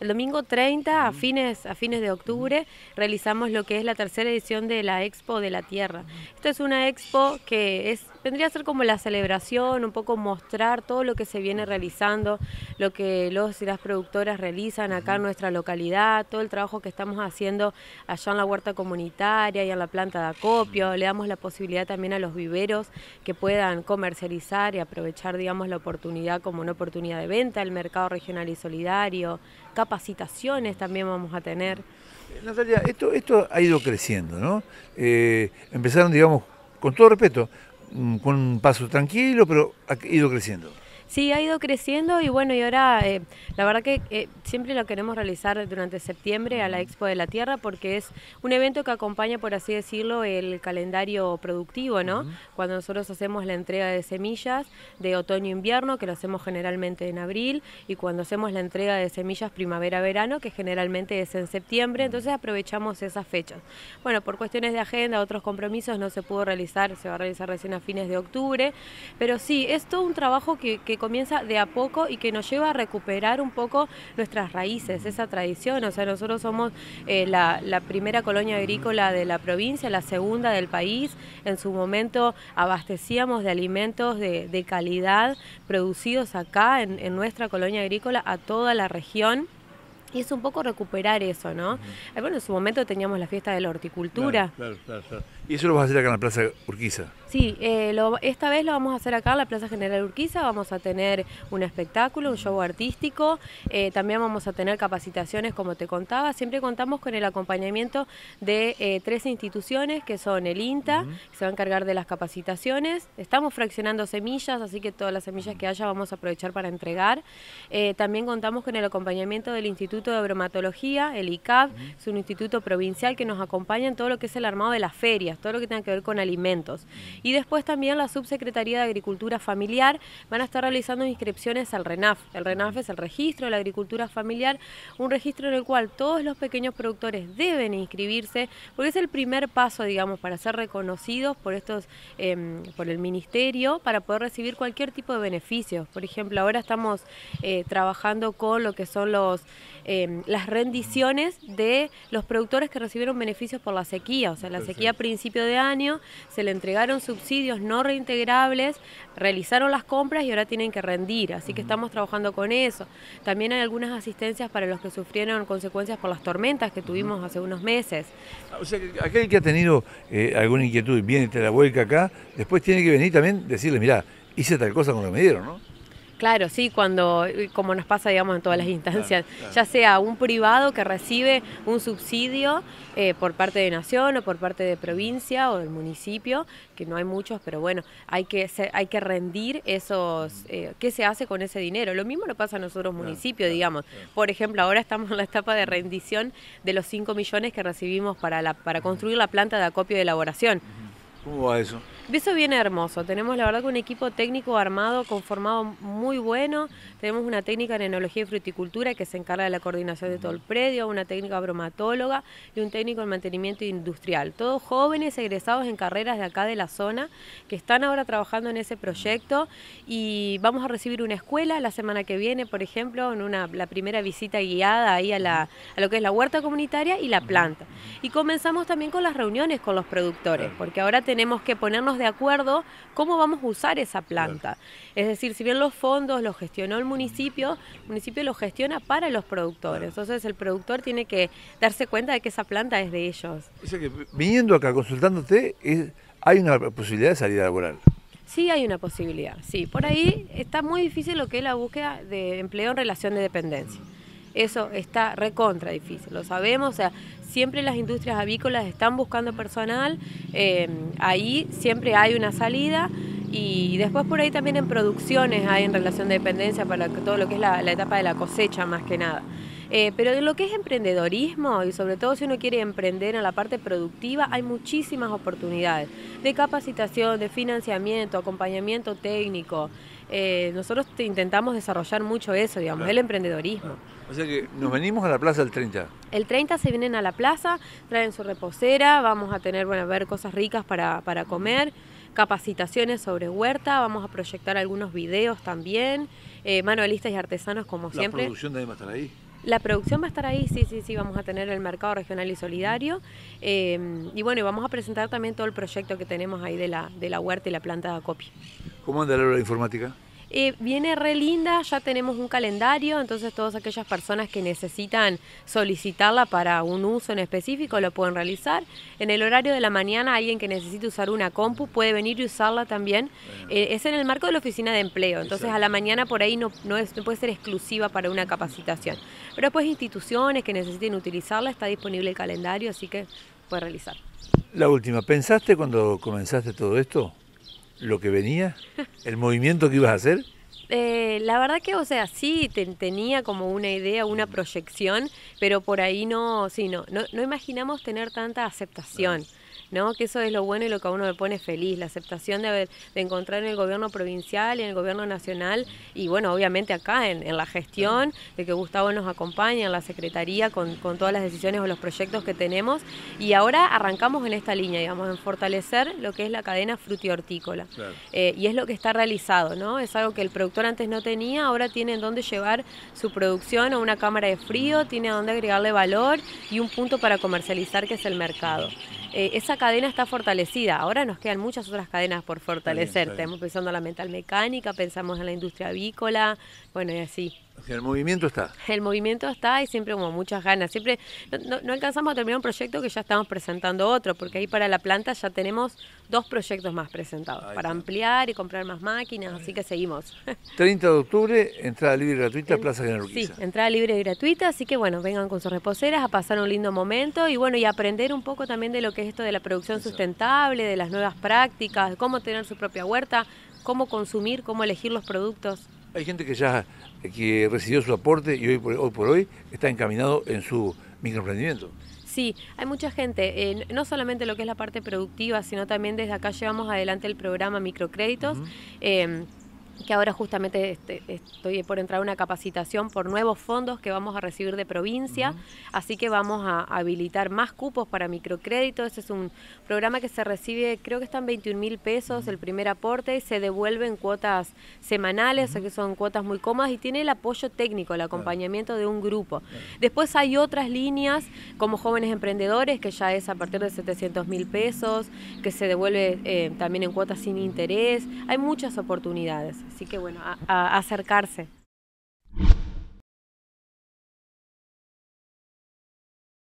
El domingo 30, a fines, a fines de octubre, realizamos lo que es la tercera edición de la Expo de la Tierra. Esta es una expo que es vendría a ser como la celebración, un poco mostrar todo lo que se viene realizando, lo que los y las productoras realizan acá en nuestra localidad, todo el trabajo que estamos haciendo allá en la huerta comunitaria y en la planta de acopio. Le damos la posibilidad también a los viveros que puedan comercializar y aprovechar, digamos, la oportunidad como una oportunidad de venta, el mercado regional y solidario, capacitaciones también vamos a tener. Eh, Natalia, esto, esto ha ido creciendo, ¿no? Eh, empezaron, digamos, con todo respeto, con un paso tranquilo, pero ha ido creciendo. Sí, ha ido creciendo y bueno, y ahora eh, la verdad que eh, siempre lo queremos realizar durante septiembre a la Expo de la Tierra porque es un evento que acompaña, por así decirlo, el calendario productivo, ¿no? Cuando nosotros hacemos la entrega de semillas de otoño-invierno, que lo hacemos generalmente en abril, y cuando hacemos la entrega de semillas primavera-verano, que generalmente es en septiembre, entonces aprovechamos esas fechas. Bueno, por cuestiones de agenda, otros compromisos no se pudo realizar, se va a realizar recién a fines de octubre, pero sí, es todo un trabajo que comienza de a poco y que nos lleva a recuperar un poco nuestras raíces, esa tradición. O sea, nosotros somos eh, la, primera colonia agrícola de la provincia, la segunda del país. En su momento abastecíamos de alimentos de, calidad producidos acá en nuestra colonia agrícola a toda la región. Y es un poco recuperar eso, ¿no? Bueno, en su momento teníamos la fiesta de la horticultura. Claro, claro, ¿Y eso lo vas a hacer acá en la Plaza Urquiza? Sí, eh, esta vez lo vamos a hacer acá en la Plaza General Urquiza. Vamos a tener un espectáculo, un show artístico. Eh, también vamos a tener capacitaciones, como te contaba. Siempre contamos con el acompañamiento de eh, tres instituciones, que son el INTA, que se va a encargar de las capacitaciones. Estamos fraccionando semillas, así que todas las semillas que haya vamos a aprovechar para entregar. también contamos con el acompañamiento del Instituto Instituto de Bromatología, el ICAB, es un instituto provincial que nos acompaña en todo lo que es el armado de las ferias, todo lo que tenga que ver con alimentos. Y después también la Subsecretaría de Agricultura Familiar van a estar realizando inscripciones al RENAF. El RENAF es el registro de la agricultura familiar, un registro en el cual todos los pequeños productores deben inscribirse, porque es el primer paso, digamos, para ser reconocidos por estos, em, por el ministerio, para poder recibir cualquier tipo de beneficios. Por ejemplo, ahora estamos eh, trabajando con lo que son los Em, las rendiciones de los productores que recibieron beneficios por la sequía. O sea, la sequía a principio de año se le entregaron subsidios no reintegrables, realizaron las compras y ahora tienen que rendir. Así que estamos trabajando con eso. También hay algunas asistencias para los que sufrieron consecuencias por las tormentas que tuvimos hace unos meses. Ah, o sea, aquel que ha tenido eh, alguna inquietud y viene de la vuelca acá, después tiene que venir también decirle, mira, hice tal cosa con lo que me dieron, ¿no? Claro, sí, cuando, eh, como nos pasa, digamos, en todas las mm, instancias, ya sea un privado que recibe un subsidio eh, por parte de Nación o por parte de provincia o del municipio, que no hay muchos, pero bueno, hay que, hay que rendir esos, mm. eh, ¿qué se hace con ese dinero? Lo mismo lo pasa a nosotros municipios, digamos. Por ejemplo, ahora estamos en la etapa de rendición de los 5 millones que recibimos para, la, para mm. construir la planta de acopio de elaboración. ¿Cómo va eso? Eso viene hermoso. Tenemos la verdad que un equipo técnico armado, conformado muy bueno. Tenemos una técnica en enología y fruticultura que se encarga de la coordinación de todo el predio, una técnica bromatóloga y un técnico en mantenimiento industrial. Todos jóvenes egresados en carreras de acá de la zona que están ahora trabajando en ese proyecto y vamos a recibir una escuela la semana que viene, por ejemplo, en la primera visita guiada ahí a lo que es la huerta comunitaria y la planta. Y comenzamos también con las reuniones con los productores, porque ahora tenemos que ponernos de acuerdo cómo vamos a usar esa planta. Es decir, si bien los fondos los gestionó el municipio, el municipio los gestiona para los productores. Entonces el productor tiene que darse cuenta de que esa planta es de ellos. que viniendo acá, consultándote, hay una posibilidad de salida laboral. Sí hay una posibilidad, sí. Por ahí está muy difícil lo que es la búsqueda de empleo en relación de dependencia eso está recontra difícil, lo sabemos, o sea, siempre las industrias avícolas están buscando personal, em, ahí siempre hay una salida y después por ahí también en producciones hay en relación de dependencia para todo lo que es la, etapa de la cosecha más que nada. Eh, pero en lo que es emprendedorismo y sobre todo si uno quiere emprender en la parte productiva, hay muchísimas oportunidades de capacitación, de financiamiento, acompañamiento técnico. Eh, nosotros intentamos desarrollar mucho eso, digamos, el emprendedorismo. O sea que nos venimos a la plaza del 30. El 30 se vienen a la plaza, traen su reposera, vamos a tener, bueno, a ver cosas ricas para, comer, capacitaciones sobre huerta, vamos a proyectar algunos videos también, eh, manualistas y artesanos como siempre. ¿La producción también va a estar ahí? La producción va a estar ahí, sí, sí, sí, vamos a tener el mercado regional y solidario. Eh, y bueno, vamos a presentar también todo el proyecto que tenemos ahí de la, de la huerta y la planta de acopio. ¿Cómo anda la informática? Eh, viene re linda, ya tenemos un calendario, entonces todas aquellas personas que necesitan solicitarla para un uso en específico lo pueden realizar. En el horario de la mañana alguien que necesite usar una compu puede venir y usarla también. Eh, es en el marco de la oficina de empleo, entonces a la mañana por ahí no, puede ser exclusiva para una capacitación. Pero después instituciones que necesiten utilizarla, está disponible el calendario, así que puede realizar. La última, ¿pensaste cuando comenzaste todo esto? lo que venía? ¿El movimiento que ibas a hacer? Eh, la verdad que, o sea, sí tenía como una idea, una mm. proyección, pero por ahí no, sí, no, no, imaginamos tener tanta aceptación. ¿no? Que eso es lo bueno y lo que a uno le pone feliz, la aceptación de, encontrar en el gobierno provincial y en el gobierno nacional, y bueno, obviamente acá en, la gestión, de que Gustavo nos acompaña en la Secretaría con, todas las decisiones o los proyectos que tenemos, y ahora arrancamos en esta línea, digamos, en fortalecer lo que es la cadena frutihortícola. hortícola eh, y es lo que está realizado, ¿no? Es algo que el productor antes no tenía, ahora tiene en dónde llevar su producción a una cámara de frío, tiene a dónde agregarle valor y un punto para comercializar que es el mercado. Eh, esa cadena está fortalecida. Ahora nos quedan muchas otras cadenas por fortalecer. Estamos pensando en la mental mecánica, pensamos en la industria avícola, bueno, y así. El movimiento está. El movimiento está y siempre como muchas ganas. Siempre no, alcanzamos a terminar un proyecto que ya estamos presentando otro, porque ahí para la planta ya tenemos dos proyectos más presentados, para ampliar y comprar más máquinas, así que seguimos. 30 de octubre, entrada libre y gratuita, en, Plaza General Sí, entrada libre y gratuita, así que bueno, vengan con sus reposeras a pasar un lindo momento y bueno, y aprender un poco también de lo que es esto de la producción sustentable, de las nuevas prácticas, cómo tener su propia huerta, cómo consumir, cómo elegir los productos. Hay gente que ya recibió su aporte y hoy por hoy, está encaminado en su microemprendimiento. Sí, hay mucha gente, eh, no solamente lo que es la parte productiva, sino también desde acá llevamos adelante el programa Microcréditos que ahora justamente este, estoy por entrar a una capacitación por nuevos fondos que vamos a recibir de provincia, así que vamos a habilitar más cupos para microcréditos, Ese es un programa que se recibe, creo que están 21 mil pesos el primer aporte y se devuelve en cuotas semanales, o sea que son cuotas muy cómodas y tiene el apoyo técnico, el acompañamiento de un grupo. Después hay otras líneas como jóvenes emprendedores, que ya es a partir de 700 mil pesos, que se devuelve eh, también en cuotas sin interés. Hay muchas oportunidades. Así que bueno, acercarse.